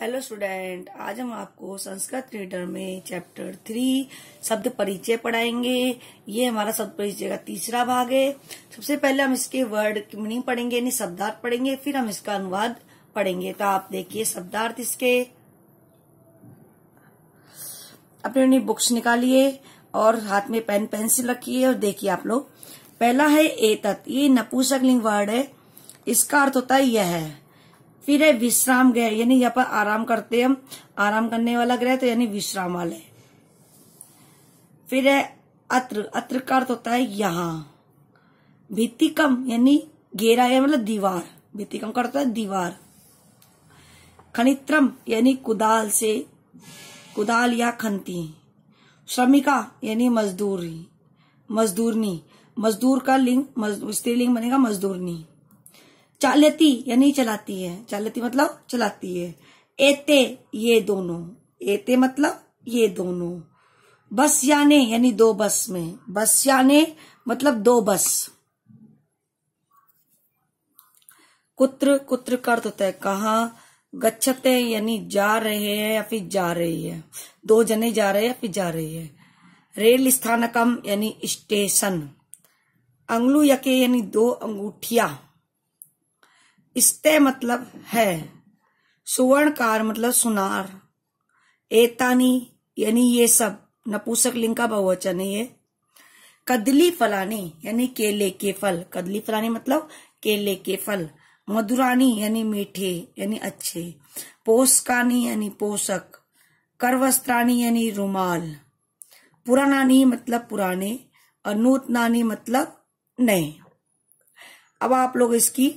hello student आज हम आपको संस्कृत रीडर में चैप्टर थ्री शब्द परिचय पढ़ाएंगे ये हमारा शब्द परिचय का तीसरा भाग है सबसे पहले हम इसके वर्ड मीनिंग पढ़ेंगे यानी शब्दार्थ पढ़ेंगे फिर हम इसका अनुवाद पढ़ेंगे तो आप देखिए शब्दार्थ इसके अपने अपनी बुक्स निकालिए और हाथ में पेन पेंसिल रखिए और देखिए आप लोग पहला है ए ये नपुसकलिंग वर्ड है इसका अर्थ होता है यह है फिर है विश्राम ग्रह यानी यहाँ पर आराम करते हम आराम करने वाला ग्रह तो यानी विश्राम वाला है फिर है अत्र अत्र का अर्थ होता है यहाँ भित्तिकम यानी घेरा या मतलब दीवार भित्तिकम का होता है दीवार खनित्रम यानी कुदाल से कुदाल या खनती श्रमिका यानी मजदूरी मजदूरनी मजदूर का लिंग स्त्रीलिंग बनेगा मजदूरनी चालती या नहीं चलाती है चालती मतलब चलाती है एते ये दोनों एते मतलब ये दोनों बस याने यानी दो बस में बस याने मतलब दो बस कुत्र कुत्र कर तो है कहा गच्छते यानी जा रहे हैं या फिर जा रही है दो जने जा रहे हैं या फिर जा रही है रेल स्थानकम यानी स्टेशन अंगलू यके यानी दो अंगूठिया इस्ते मतलब है सुवर्णकार मतलब सुनार एतानी यानी ये सब नपुसक लिंग का बहुवचन है ये कदली फलानी यानी केले के फल कदली फलानी मतलब केले के फल मधुरानी यानी मीठे यानी अच्छे पोषकानी यानी पोषक करवस्त्रानी यानी रुमाल पुरानानी मतलब पुराने और नूतनानी मतलब नए अब आप लोग इसकी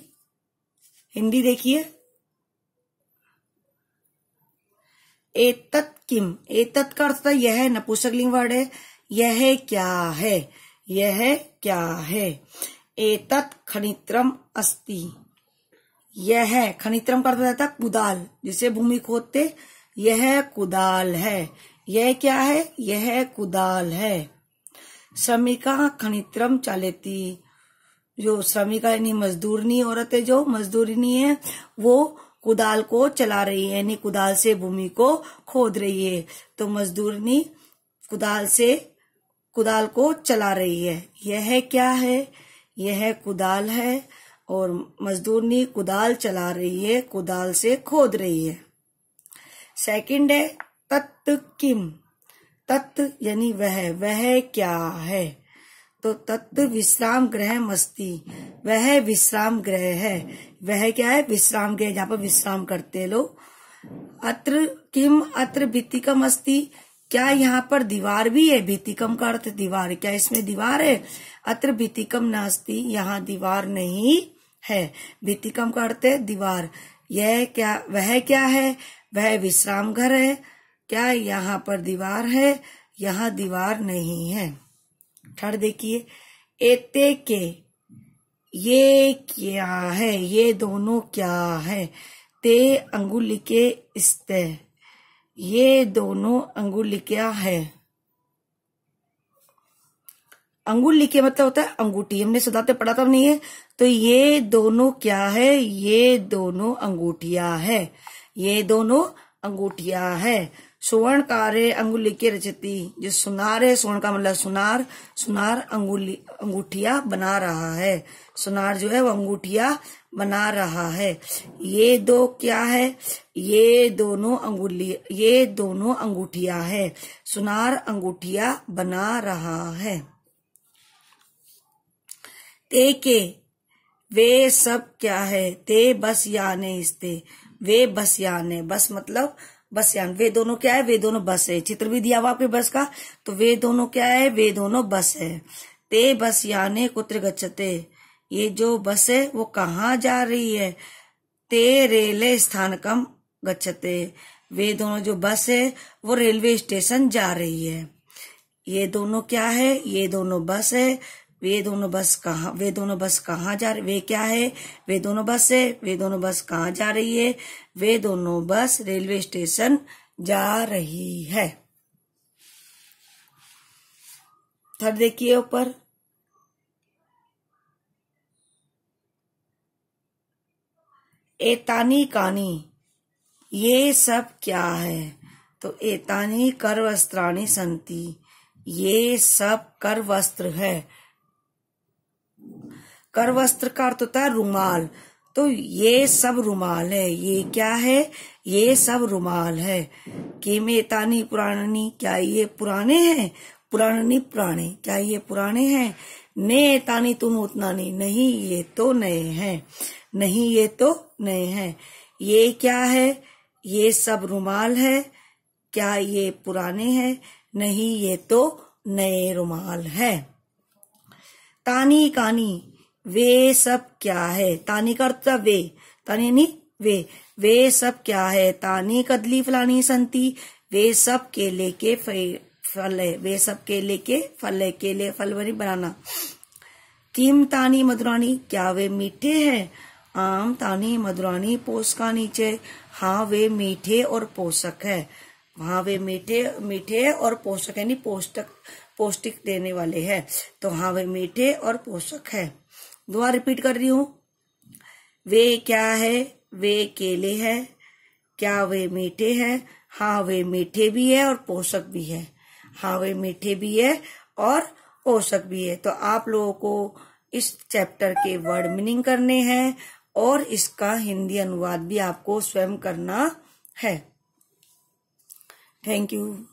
हिंदी देखिए एतत किम एतत का अर्थ था तो यह नपुसक लिंग वर्ड है यह क्या है यह क्या है एतत खनित्रम अस्ति यह खनित्रम अर्थ रहता कुदाल जिसे भूमि खोदते यह कुदाल है यह क्या है यह कुदाल है श्रमिका खनित्रम चालेती जो श्रमिक यानी मजदूरनी औरत है जो मजदूरनी है वो कुदाल को चला रही है यानी कुदाल से भूमि को खोद रही है तो मजदूरनी कुदाल से कुदाल को चला रही है यह क्या है यह कुदाल है और मजदूरनी कुदाल चला रही है कुदाल से खोद रही है सेकंड है तत् किम तत् यानी वह वह क्या है तो तत्व विश्राम ग्रह मस्ती वह विश्राम ग्रह है वह क्या है विश्राम ग्रह जहाँ पर विश्राम करते लोग अत्र किम अत्र भित्तिकम अस्ति क्या यहाँ पर दीवार भी है भित्तिकम का अर्थ दीवार क्या इसमें दीवार है अत्र भित्तिकम नास्ति यहाँ दीवार नहीं है भित्तिकम का अर्थ है दीवार यह क्या वह क्या है वह विश्राम घर है क्या यहाँ पर दीवार है यहाँ दीवार नहीं है ठहर देखिए एते के ये क्या है ये दोनों क्या है ते अंगुल के इस्ते ये दोनों अंगुल क्या है अंगुल के मतलब होता है अंगूठी हमने सुधाते पढ़ा था नहीं है तो ये दोनों क्या है ये दोनों अंगूठिया है ये दोनों अंगूठिया है सुवर्ण कारे अंगुली के रचती जो सुनार है सुवर्ण का मतलब सुनार सुनार अंगुली अंगूठिया बना रहा है सुनार जो है वो अंगूठिया बना रहा है ये दो क्या है ये दोनों अंगुली ये दोनों अंगूठिया है सुनार अंगूठिया बना रहा है ते के वे सब क्या है ते बस याने इस्ते वे बस याने बस मतलब बस यान वे दोनों क्या है वे दोनों बस है चित्र भी दिया हुआ आपके बस का तो वे दोनों क्या है वे दोनों बस है ते बस याने कुत्र गच्छते ये जो बस है वो कहाँ जा रही है ते रेले कम गच्छते वे दोनों जो बस है वो रेलवे स्टेशन जा रही है ये दोनों क्या है ये दोनों बस है वे दोनों बस कहा वे दोनों बस कहाँ जा वे क्या है वे दोनों बस है वे दोनों बस कहाँ जा रही है वे दोनों बस रेलवे स्टेशन जा रही है थर्ड देखिए ऊपर एतानी कानी ये सब क्या है तो एतानी कर वस्त्राणी संति ये सब कर वस्त्र है कर वस्त्र का अर्थ होता है रुमाल तो ये सब रुमाल है ये क्या है ये सब रुमाल है कि मेतानी क्या ये पुराने हैं पुराणनी पुराने क्या ये पुराने हैं ने तानी तुम उतना नहीं नहीं ये तो नए हैं नहीं ये तो नए हैं ये क्या है ये सब रुमाल है क्या ये पुराने हैं नहीं ये तो नए रुमाल है तानी कानी वे सब क्या है तानी का अर्थ वे तानी नी वे वे सब क्या है तानी कदली फलानी संती वे सब केले के फल है वे सब केले के फल है केले फल वरी बनाना किम तानी मधुरानी क्या वे मीठे हैं आम तानी मधुरानी पोष का नीचे हाँ वे मीठे और पोषक है हाँ वे मीठे मीठे और पोषक यानी पौष्टक पौष्टिक देने वाले हैं तो हाँ वे मीठे और पोषक है दोबारा रिपीट कर रही हूं वे क्या है वे केले है क्या वे मीठे है हाँ वे मीठे भी है और पोषक भी है हाँ वे मीठे भी है और पोषक भी है तो आप लोगों को इस चैप्टर के वर्ड मीनिंग करने हैं और इसका हिंदी अनुवाद भी आपको स्वयं करना है थैंक यू